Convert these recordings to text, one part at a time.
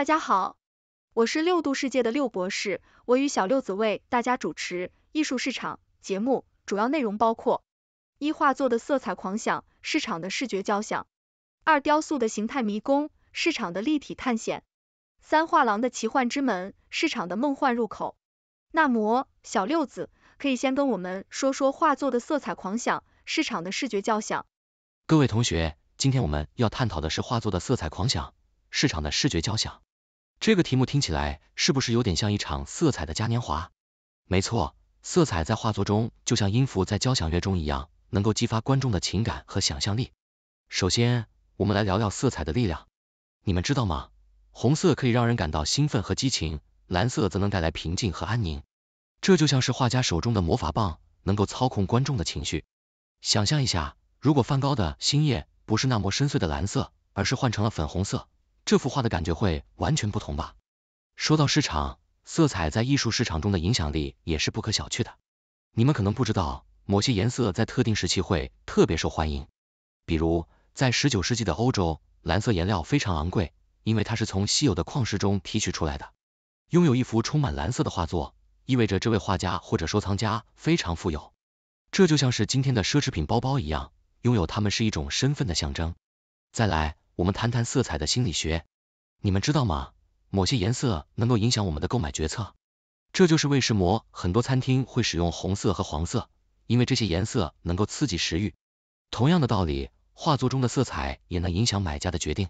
大家好，我是六度世界的六博士，我与小六子为大家主持艺术市场节目，主要内容包括：一、画作的色彩狂想，市场的视觉交响；二、雕塑的形态迷宫，市场的立体探险；三、画廊的奇幻之门，市场的梦幻入口。那么，小六子可以先跟我们说说画作的色彩狂想，市场的视觉交响。各位同学，今天我们要探讨的是画作的色彩狂想，市场的视觉交响。这个题目听起来是不是有点像一场色彩的嘉年华？没错，色彩在画作中就像音符在交响乐中一样，能够激发观众的情感和想象力。首先，我们来聊聊色彩的力量。你们知道吗？红色可以让人感到兴奋和激情，蓝色则能带来平静和安宁。这就像是画家手中的魔法棒，能够操控观众的情绪。想象一下，如果梵高的《星夜》不是那抹深邃的蓝色，而是换成了粉红色。这幅画的感觉会完全不同吧？说到市场，色彩在艺术市场中的影响力也是不可小觑的。你们可能不知道，某些颜色在特定时期会特别受欢迎。比如，在十九世纪的欧洲，蓝色颜料非常昂贵，因为它是从稀有的矿石中提取出来的。拥有一幅充满蓝色的画作，意味着这位画家或者收藏家非常富有。这就像是今天的奢侈品包包一样，拥有它们是一种身份的象征。再来。我们谈谈色彩的心理学，你们知道吗？某些颜色能够影响我们的购买决策，这就是为什么很多餐厅会使用红色和黄色，因为这些颜色能够刺激食欲。同样的道理，画作中的色彩也能影响买家的决定。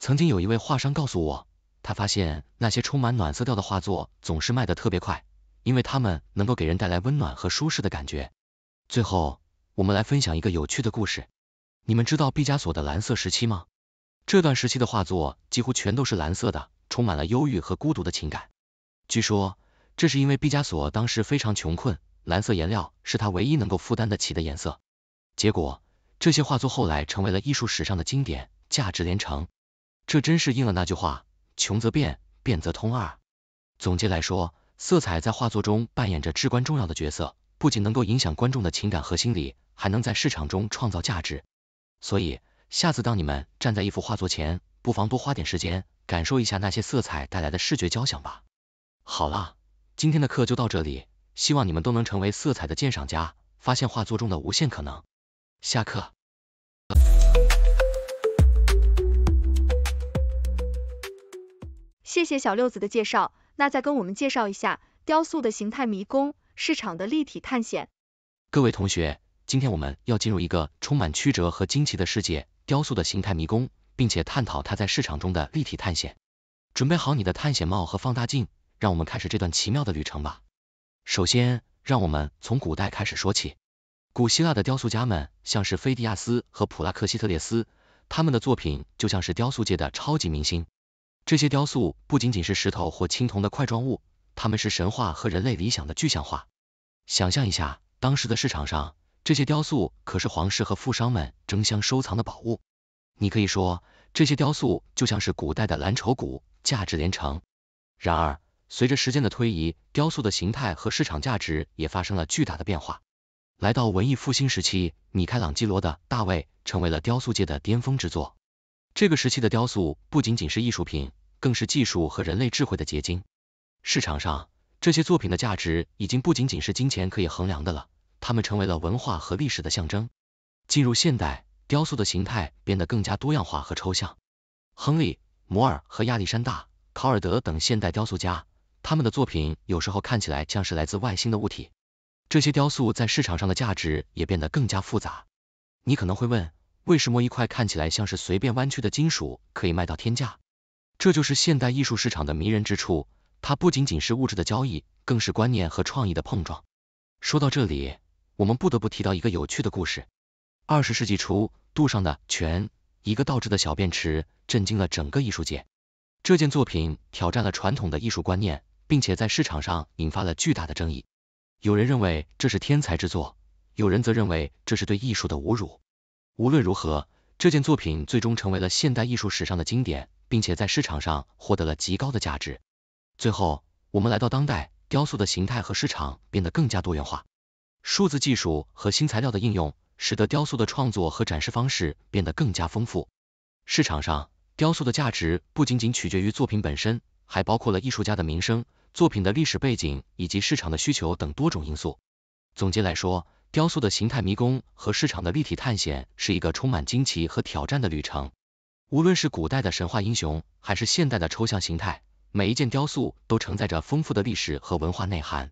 曾经有一位画商告诉我，他发现那些充满暖色调的画作总是卖得特别快，因为它们能够给人带来温暖和舒适的感觉。最后，我们来分享一个有趣的故事，你们知道毕加索的蓝色时期吗？这段时期的画作几乎全都是蓝色的，充满了忧郁和孤独的情感。据说这是因为毕加索当时非常穷困，蓝色颜料是他唯一能够负担得起的颜色。结果，这些画作后来成为了艺术史上的经典，价值连城。这真是应了那句话：穷则变，变则通。二，总结来说，色彩在画作中扮演着至关重要的角色，不仅能够影响观众的情感和心理，还能在市场中创造价值。所以。下次当你们站在一幅画作前，不妨多花点时间，感受一下那些色彩带来的视觉交响吧。好啦，今天的课就到这里，希望你们都能成为色彩的鉴赏家，发现画作中的无限可能。下课。谢谢小六子的介绍，那再跟我们介绍一下雕塑的形态迷宫，市场的立体探险。各位同学，今天我们要进入一个充满曲折和惊奇的世界。雕塑的形态迷宫，并且探讨它在市场中的立体探险。准备好你的探险帽和放大镜，让我们开始这段奇妙的旅程吧。首先，让我们从古代开始说起。古希腊的雕塑家们，像是菲迪亚斯和普拉克西特列斯，他们的作品就像是雕塑界的超级明星。这些雕塑不仅仅是石头或青铜的块状物，它们是神话和人类理想的具象化。想象一下，当时的市场上。这些雕塑可是皇室和富商们争相收藏的宝物，你可以说这些雕塑就像是古代的蓝筹股，价值连城。然而，随着时间的推移，雕塑的形态和市场价值也发生了巨大的变化。来到文艺复兴时期，米开朗基罗的《大卫》成为了雕塑界的巅峰之作。这个时期的雕塑不仅仅是艺术品，更是技术和人类智慧的结晶。市场上，这些作品的价值已经不仅仅是金钱可以衡量的了。他们成为了文化和历史的象征。进入现代，雕塑的形态变得更加多样化和抽象。亨利、摩尔和亚历山大·考尔德等现代雕塑家，他们的作品有时候看起来像是来自外星的物体。这些雕塑在市场上的价值也变得更加复杂。你可能会问，为什么一块看起来像是随便弯曲的金属可以卖到天价？这就是现代艺术市场的迷人之处，它不仅仅是物质的交易，更是观念和创意的碰撞。说到这里。我们不得不提到一个有趣的故事。二十世纪初，杜尚的泉，一个倒置的小便池，震惊了整个艺术界。这件作品挑战了传统的艺术观念，并且在市场上引发了巨大的争议。有人认为这是天才之作，有人则认为这是对艺术的侮辱。无论如何，这件作品最终成为了现代艺术史上的经典，并且在市场上获得了极高的价值。最后，我们来到当代，雕塑的形态和市场变得更加多元化。数字技术和新材料的应用，使得雕塑的创作和展示方式变得更加丰富。市场上，雕塑的价值不仅仅取决于作品本身，还包括了艺术家的名声、作品的历史背景以及市场的需求等多种因素。总结来说，雕塑的形态迷宫和市场的立体探险是一个充满惊奇和挑战的旅程。无论是古代的神话英雄，还是现代的抽象形态，每一件雕塑都承载着丰富的历史和文化内涵，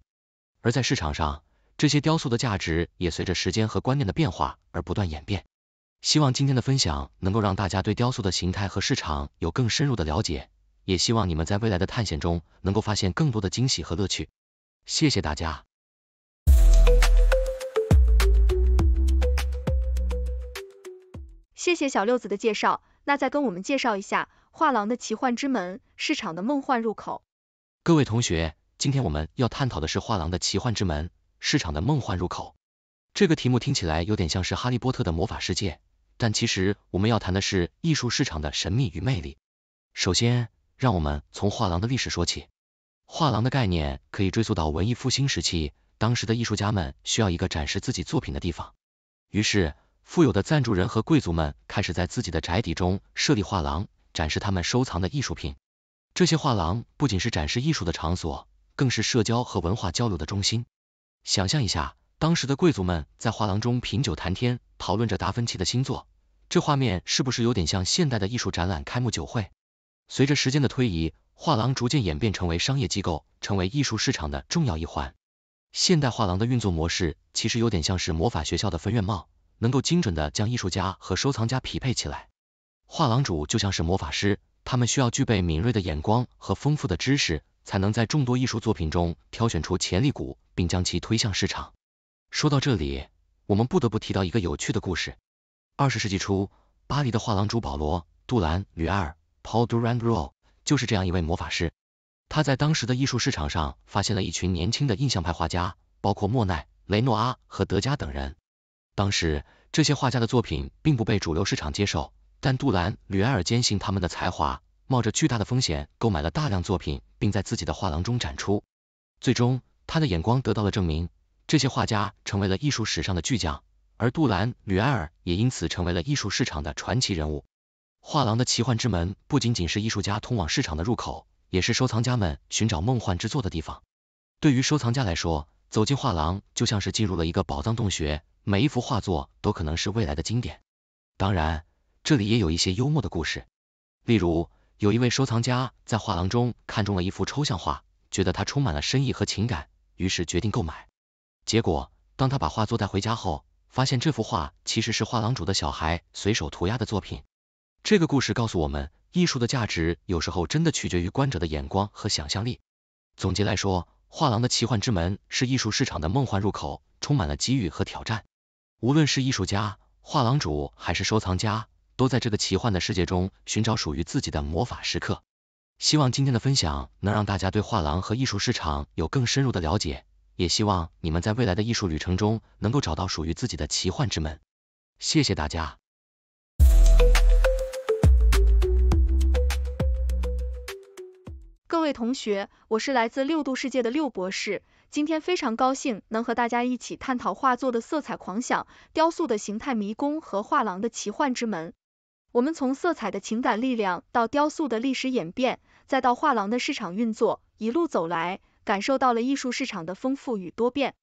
而在市场上。这些雕塑的价值也随着时间和观念的变化而不断演变。希望今天的分享能够让大家对雕塑的形态和市场有更深入的了解，也希望你们在未来的探险中能够发现更多的惊喜和乐趣。谢谢大家。谢谢小六子的介绍，那再跟我们介绍一下画廊的奇幻之门，市场的梦幻入口。各位同学，今天我们要探讨的是画廊的奇幻之门。市场的梦幻入口，这个题目听起来有点像是哈利波特的魔法世界，但其实我们要谈的是艺术市场的神秘与魅力。首先，让我们从画廊的历史说起。画廊的概念可以追溯到文艺复兴时期，当时的艺术家们需要一个展示自己作品的地方，于是富有的赞助人和贵族们开始在自己的宅邸中设立画廊，展示他们收藏的艺术品。这些画廊不仅是展示艺术的场所，更是社交和文化交流的中心。想象一下，当时的贵族们在画廊中品酒谈天，讨论着达芬奇的新作，这画面是不是有点像现代的艺术展览开幕酒会？随着时间的推移，画廊逐渐演变成为商业机构，成为艺术市场的重要一环。现代画廊的运作模式其实有点像是魔法学校的分院帽，能够精准的将艺术家和收藏家匹配起来。画廊主就像是魔法师，他们需要具备敏锐的眼光和丰富的知识。才能在众多艺术作品中挑选出潜力股，并将其推向市场。说到这里，我们不得不提到一个有趣的故事。二十世纪初，巴黎的画廊主保罗·杜兰吕埃尔 （Paul d u r a n d r u l 就是这样一位魔法师。他在当时的艺术市场上发现了一群年轻的印象派画家，包括莫奈、雷诺阿和德加等人。当时，这些画家的作品并不被主流市场接受，但杜兰吕埃尔坚信他们的才华。冒着巨大的风险购买了大量作品，并在自己的画廊中展出。最终，他的眼光得到了证明，这些画家成为了艺术史上的巨匠，而杜兰吕埃尔也因此成为了艺术市场的传奇人物。画廊的奇幻之门不仅仅是艺术家通往市场的入口，也是收藏家们寻找梦幻之作的地方。对于收藏家来说，走进画廊就像是进入了一个宝藏洞穴，每一幅画作都可能是未来的经典。当然，这里也有一些幽默的故事，例如。有一位收藏家在画廊中看中了一幅抽象画，觉得它充满了深意和情感，于是决定购买。结果，当他把画作带回家后，发现这幅画其实是画廊主的小孩随手涂鸦的作品。这个故事告诉我们，艺术的价值有时候真的取决于观者的眼光和想象力。总结来说，画廊的奇幻之门是艺术市场的梦幻入口，充满了机遇和挑战。无论是艺术家、画廊主还是收藏家。都在这个奇幻的世界中寻找属于自己的魔法时刻。希望今天的分享能让大家对画廊和艺术市场有更深入的了解，也希望你们在未来的艺术旅程中能够找到属于自己的奇幻之门。谢谢大家。各位同学，我是来自六度世界的六博士。今天非常高兴能和大家一起探讨画作的色彩狂想、雕塑的形态迷宫和画廊的奇幻之门。我们从色彩的情感力量到雕塑的历史演变，再到画廊的市场运作，一路走来，感受到了艺术市场的丰富与多变。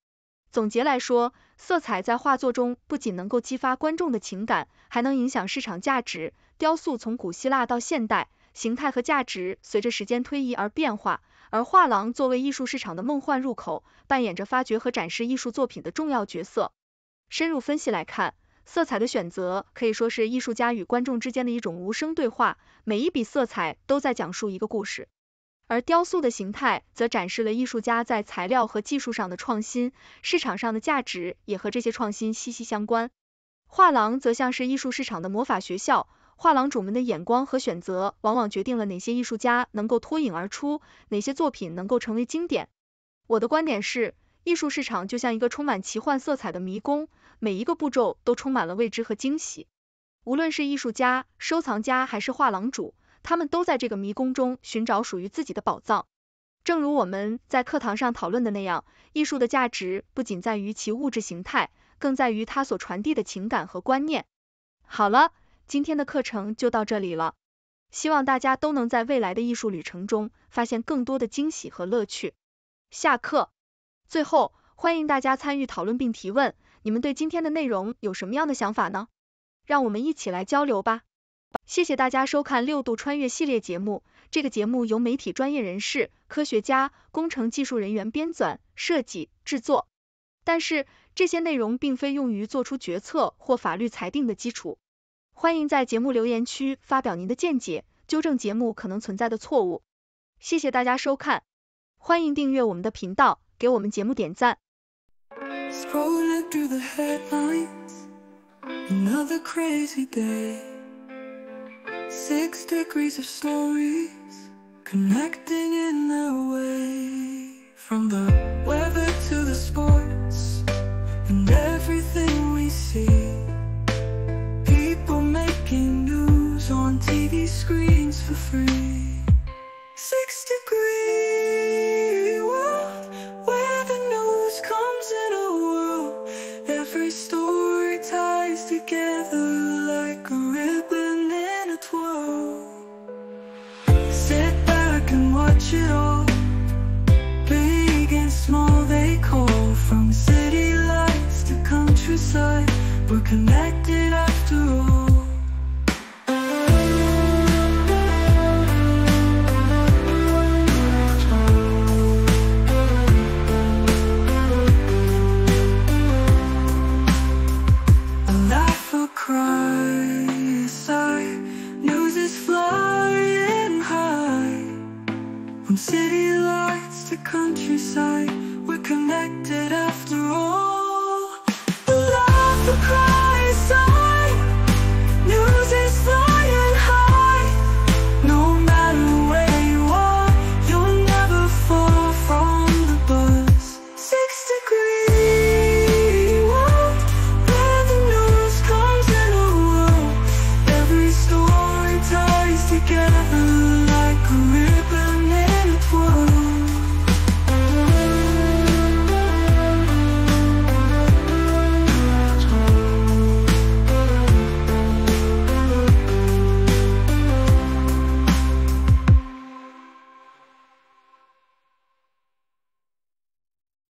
总结来说，色彩在画作中不仅能够激发观众的情感，还能影响市场价值；雕塑从古希腊到现代，形态和价值随着时间推移而变化；而画廊作为艺术市场的梦幻入口，扮演着发掘和展示艺术作品的重要角色。深入分析来看，色彩的选择可以说是艺术家与观众之间的一种无声对话，每一笔色彩都在讲述一个故事；而雕塑的形态则展示了艺术家在材料和技术上的创新。市场上的价值也和这些创新息息相关。画廊则像是艺术市场的魔法学校，画廊主们的眼光和选择往往决定了哪些艺术家能够脱颖而出，哪些作品能够成为经典。我的观点是。艺术市场就像一个充满奇幻色彩的迷宫，每一个步骤都充满了未知和惊喜。无论是艺术家、收藏家还是画廊主，他们都在这个迷宫中寻找属于自己的宝藏。正如我们在课堂上讨论的那样，艺术的价值不仅在于其物质形态，更在于它所传递的情感和观念。好了，今天的课程就到这里了，希望大家都能在未来的艺术旅程中发现更多的惊喜和乐趣。下课。最后，欢迎大家参与讨论并提问，你们对今天的内容有什么样的想法呢？让我们一起来交流吧。谢谢大家收看六度穿越系列节目，这个节目由媒体专业人士、科学家、工程技术人员编纂、设计、制作，但是这些内容并非用于做出决策或法律裁定的基础。欢迎在节目留言区发表您的见解，纠正节目可能存在的错误。谢谢大家收看，欢迎订阅我们的频道。给我们节目点赞。Scrolling through the headlines, another crazy day. Six degrees of stories connecting in way. From the weather to the sports and everything we see. People making news on TV screens for free. Six degrees. We're connected after all From city lights to countryside, we're connected after all the crowd.